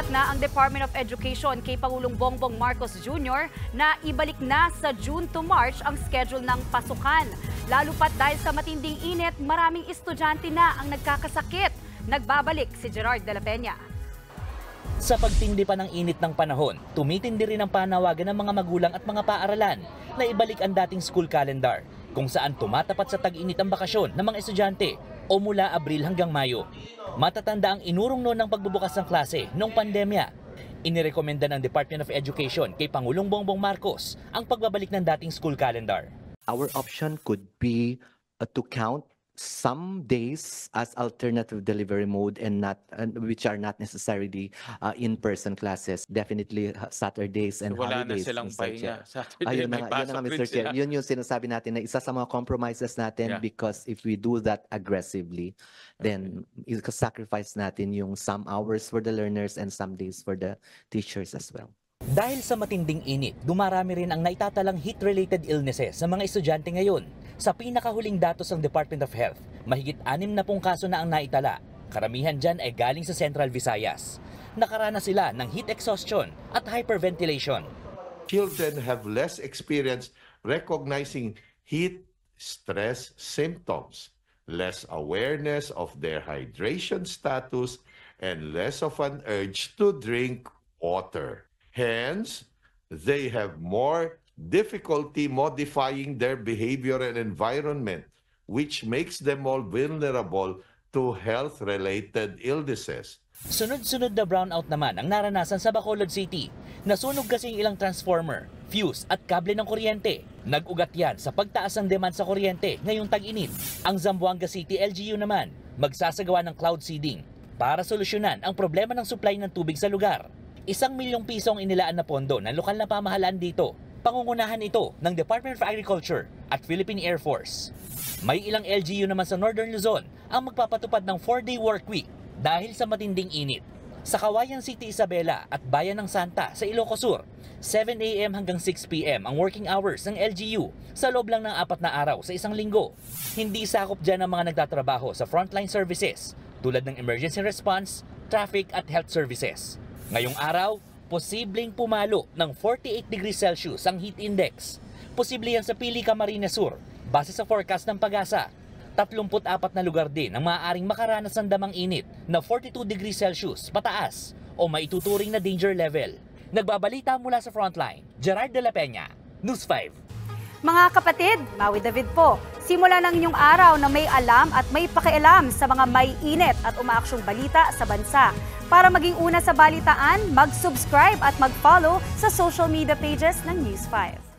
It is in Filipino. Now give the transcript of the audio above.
Nagsulat na ang Department of Education kay Pangulong Bongbong Marcos Jr. na ibalik na sa June to March ang schedule ng pasukan. Lalo pat dahil sa matinding init, maraming estudyante na ang nagkakasakit. Nagbabalik si Gerard de la Peña. Sa pagtindi pa ng init ng panahon, tumitindi rin ang panawagan ng mga magulang at mga paaralan na ibalik ang dating school calendar kung saan tumatapat sa tag-init ang bakasyon ng mga estudyante o mula Abril hanggang Mayo. Matatanda ang inurong noon ng pagbubukas ng klase noong pandemya Inirekomenda ng Department of Education kay Pangulong Bongbong Marcos ang pagbabalik ng dating school calendar. Our option could be uh, to count some days as alternative delivery mode and not uh, which are not necessarily uh, in-person classes definitely uh, Saturdays and wala holidays na silang pahinga Saturday ayun na, yun na Mr. Chair yun yung sinasabi natin na isa sa mga compromises natin yeah. because if we do that aggressively then okay. sacrifice natin yung some hours for the learners and some days for the teachers as well dahil sa matinding init, dumarami rin ang naitatalang heat-related illnesses sa mga estudyante ngayon sa pinakahuling datos ng Department of Health, mahigit anim na pong kaso na ang naitala. Karamihan dyan ay galing sa Central Visayas. Nakaranas sila ng heat exhaustion at hyperventilation. Children have less experience recognizing heat stress symptoms, less awareness of their hydration status, and less of an urge to drink water. Hence, they have more difficulty modifying their behavior and environment, which makes them all vulnerable to health-related illnesses. Sunod-sunod na brownout naman ang naranasan sa Bacolod City. Nasunog kasi ang ilang transformer, fuse at kable ng kuryente. Nag-ugat yan sa pagtaas ng demand sa kuryente ngayong tag-init. Ang Zamboanga City LGU naman magsasagawa ng cloud seeding para solusyonan ang problema ng supply ng tubig sa lugar. Isang milyong piso ang inilaan na pondo ng lokal na pamahalaan dito pangungunahan ito ng Department of Agriculture at Philippine Air Force. May ilang LGU naman sa Northern Luzon ang magpapatupad ng 4-day work week dahil sa matinding init. Sa Kawayan City, Isabela at Bayan ng Santa sa Ilocos Sur, 7 a.m. hanggang 6 p.m. ang working hours ng LGU sa loob lang ng apat na araw sa isang linggo. Hindi sakop dyan ang mga nagtatrabaho sa frontline services tulad ng emergency response, traffic at health services. Ngayong araw, posibleng pumalo ng 48 degrees Celsius ang heat index. Posible yan sa Pili Camarines Sur base sa forecast ng pag-asa. 34 na lugar din ang maaaring makaranas ng damang init na 42 degrees Celsius pataas o maituturing na danger level. Nagbabalita mula sa frontline, Gerard de la Peña, News 5. Mga kapatid, Maui David po. Simula ng inyong araw na may alam at may pakialam sa mga may init at umaaksyong balita sa bansa. Para maging una sa balitaan, mag-subscribe at mag-follow sa social media pages ng News 5.